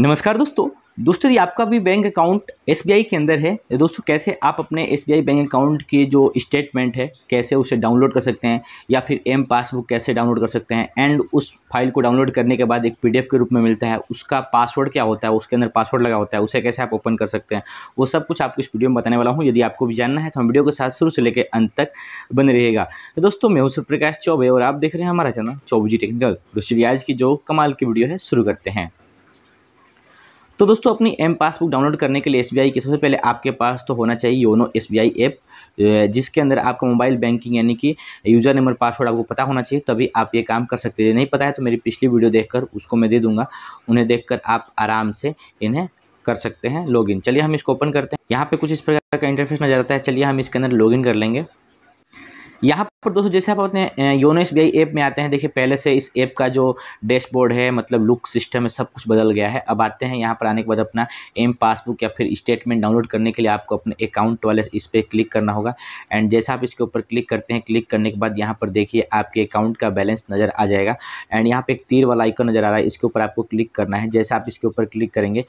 नमस्कार दोस्तों दोस्तों यदि आपका भी बैंक अकाउंट एस के अंदर है तो दोस्तों कैसे आप अपने एस बैंक अकाउंट की जो स्टेटमेंट है कैसे उसे डाउनलोड कर सकते हैं या फिर एम पासबुक कैसे डाउनलोड कर सकते हैं एंड उस फाइल को डाउनलोड करने के बाद एक पी के रूप में मिलता है उसका पासवर्ड क्या होता है उसके अंदर पासवर्ड लगा होता है उसे कैसे आप ओपन कर सकते हैं वो सब कुछ आपको इस वीडियो में बताने वाला हूँ यदि आपको भी जानना है तो हम वीडियो के साथ शुरू से लेकर अंत तक बने रहेगा तो दोस्तों मैं हूँ प्रकाश चौबे और आप देख रहे हैं हमारा चैनल चौबी जी टेक्निकल दोस्तों आज की जो कमाल की वीडियो है शुरू करते हैं तो दोस्तों अपनी एम पासबुक डाउनलोड करने के लिए एस के सबसे पहले आपके पास तो होना चाहिए योनो एस ऐप जिसके अंदर आपका मोबाइल बैंकिंग यानी कि यूज़र नंबर पासवर्ड आपको पता होना चाहिए तभी आप ये काम कर सकते हैं नहीं पता है तो मेरी पिछली वीडियो देखकर उसको मैं दे दूंगा उन्हें देखकर आप आराम से इन्हें कर सकते हैं लॉगिन चलिए हम इसको ओपन करते हैं यहाँ पे कुछ इस प्रकार का इंटरफेस नजर आता है चलिए हम इसके अंदर लॉगिन कर लेंगे यहाँ पर दोस्तों जैसे आप अपने योनो एस ऐप में आते हैं देखिए पहले से इस ऐप का जो डैशबोर्ड है मतलब लुक सिस्टम है सब कुछ बदल गया है अब आते हैं यहाँ पर आने के बाद अपना एम पासबुक या फिर स्टेटमेंट डाउनलोड करने के लिए आपको अपने अकाउंट वाले इस पर क्लिक करना होगा एंड जैसा आप इसके ऊपर क्लिक करते हैं क्लिक करने के बाद यहाँ पर देखिए आपके अकाउंट का बैलेंस नज़र आ जाएगा एंड यहाँ पर एक तीर वाला आइकन नज़र आ रहा है इसके ऊपर आपको क्लिक करना है जैसे आप इसके ऊपर क्लिक करेंगे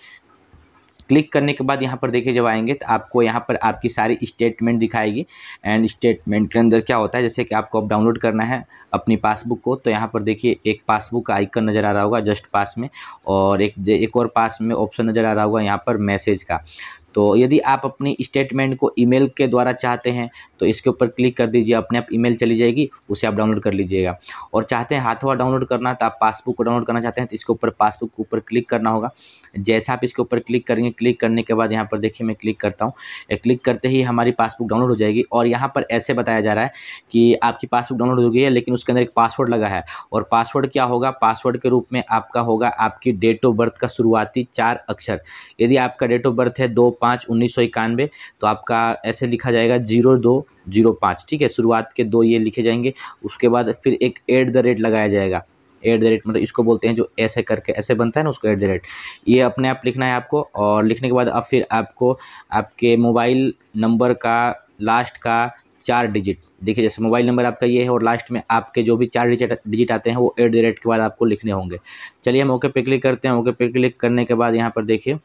क्लिक करने के बाद यहाँ पर देखिए जब आएंगे तो आपको यहाँ पर आपकी सारी स्टेटमेंट दिखाएगी एंड स्टेटमेंट के अंदर क्या होता है जैसे कि आपको अब डाउनलोड करना है अपनी पासबुक को तो यहाँ पर देखिए एक पासबुक का आइकन नज़र आ रहा होगा जस्ट पास में और एक एक और पास में ऑप्शन नज़र आ रहा होगा यहाँ पर मैसेज का तो यदि आप अपनी स्टेटमेंट को ईमेल के द्वारा चाहते हैं तो इसके ऊपर क्लिक कर दीजिए अपने आप ईमेल चली जाएगी उसे आप डाउनलोड कर लीजिएगा और चाहते हैं हाथों डाउनलोड करना तो आप पासबुक को डाउनलोड करना चाहते हैं तो इसके ऊपर पासबुक के ऊपर क्लिक करना होगा जैसा आप इसके ऊपर क्लिक करेंगे क्लिक करने के बाद यहाँ पर देखिए मैं क्लिक करता हूँ क्लिक करते ही हमारी पासबुक डाउनलोड हो जाएगी और यहाँ पर ऐसे बताया जा रहा है कि आपकी पासबुक डाउनलोड हो गई है लेकिन उसके अंदर एक पासवर्ड लगा है और पासवर्ड क्या होगा पासवर्ड के रूप में आपका होगा आपकी डेट ऑफ बर्थ का शुरुआती चार अक्षर यदि आपका डेट ऑफ बर्थ है दो पाँच उन्नीस सौ इक्यानवे तो आपका ऐसे लिखा जाएगा जीरो दो जीरो पाँच ठीक है शुरुआत के दो ये लिखे जाएंगे उसके बाद फिर एक एट द रेट लगाया जाएगा एट द रेट मतलब इसको बोलते हैं जो ऐसे करके ऐसे बनता है ना उसको एट द रेट ये अपने आप लिखना है आपको और लिखने के बाद अब फिर आपको आपके मोबाइल नंबर का लास्ट का चार डिजिट देखिए जैसे मोबाइल नंबर आपका ये है और लास्ट में आपके जो भी चार डिजिट डिजिट आते हैं वो एट द रेट के बाद आपको लिखने होंगे चलिए हम ओके पे क्लिक करते हैं ओके पे क्लिक करने के बाद यहाँ पर देखिए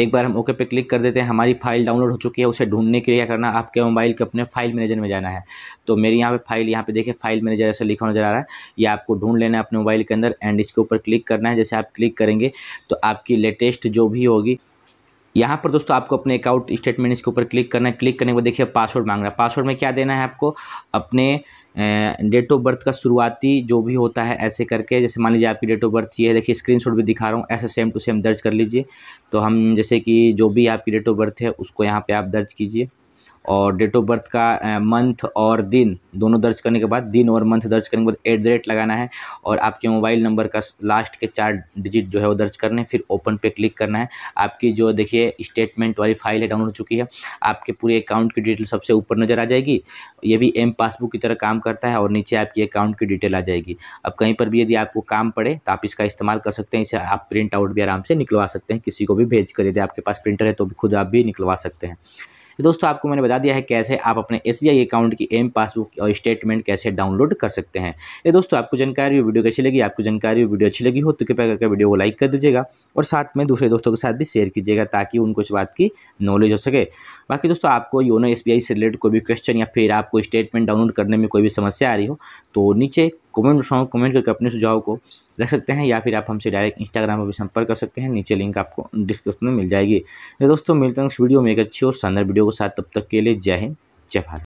एक बार हम ओके पे क्लिक कर देते हैं हमारी फाइल डाउनलोड हो चुकी है उसे ढूंढने के लिए क्या करना आपके मोबाइल के अपने फाइल मैनेजर में जाना है तो मेरी यहाँ पे फाइल यहाँ पे देखिए फाइल मैनेजर ऐसा लिखा नजर आ रहा है ये आपको ढूंढ लेना है अपने मोबाइल के अंदर एंड इसके ऊपर क्लिक करना है जैसे आप क्लिक करेंगे तो आपकी लेटेस्ट जो भी होगी यहाँ पर दोस्तों आपको अपने अकाउंट स्टेटमेंट इसके ऊपर क्लिक करना है क्लिक करने के बाद देखिए पासवर्ड मांग रहा है पासवर्ड में क्या देना है आपको अपने डेट ऑफ बर्थ का शुरुआती जो भी होता है ऐसे करके जैसे मान लीजिए आपकी डेट ऑफ बर्थ ये है देखिए स्क्रीनशॉट भी दिखा रहा हूँ ऐसे सेम टू सेम दर्ज कर लीजिए तो हम जैसे कि जो भी आपकी डेट ऑफ बर्थ है उसको यहाँ पर आप दर्ज कीजिए और डेट ऑफ बर्थ का मंथ और दिन दोनों दर्ज करने के बाद दिन और मंथ दर्ज करने के बाद एट द रेट लगाना है और आपके मोबाइल नंबर का लास्ट के चार डिजिट जो है वो दर्ज करने हैं फिर ओपन पे क्लिक करना है आपकी जो देखिए स्टेटमेंट वाली फाइल है डाउनलोड हो चुकी है आपके पूरे अकाउंट की डिटेल सबसे ऊपर नज़र आ जाएगी ये भी एम पासबुक की तरह काम करता है और नीचे आपकी अकाउंट की डिटेल आ जाएगी अब कहीं पर भी यदि आपको काम पड़े तो आप इसका इस्तेमाल कर सकते हैं इसे आप प्रिंट आउट भी आराम से निकलवा सकते हैं किसी को भी भेज कर यदि आपके पास प्रिंटर है तो खुद आप भी निकलवा सकते हैं तो दोस्तों आपको मैंने बता दिया है कैसे आप अपने एस अकाउंट की एम पासबुक और स्टेटमेंट कैसे डाउनलोड कर सकते हैं ये दोस्तों आपको जानकारी वीडियो कैसी लगी आपको जानकारी वीडियो अच्छी लगी हो तो कृपया करके वीडियो को लाइक कर दीजिएगा और साथ में दूसरे दोस्तों के साथ भी शेयर कीजिएगा ताकि उनको इस बात की नॉलेज हो सके बाकी दोस्तों आपको योनो एस से रिलेटेड कोई भी क्वेश्चन या फिर आपको स्टेटमेंट डाउनलोड करने में कोई भी समस्या आ रही हो तो नीचे कमेंट फॉर्म कमेंट करके अपने सुझाव को रख सकते हैं या फिर आप हमसे डायरेक्ट इंस्टाग्राम पर भी संपर्क कर सकते हैं नीचे लिंक आपको डिस्क्रिप्शन में मिल जाएगी तो दोस्तों मिलते हैं इस वीडियो में एक अच्छी और शानदार वीडियो के साथ तब तक के लिए जय हिंद जय भारत